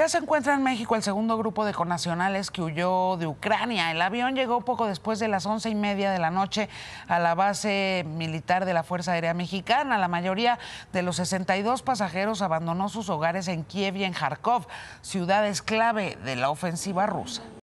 Ya se encuentra en México el segundo grupo de conacionales que huyó de Ucrania. El avión llegó poco después de las once y media de la noche a la base militar de la Fuerza Aérea Mexicana. La mayoría de los 62 pasajeros abandonó sus hogares en Kiev y en Kharkov, ciudades clave de la ofensiva rusa.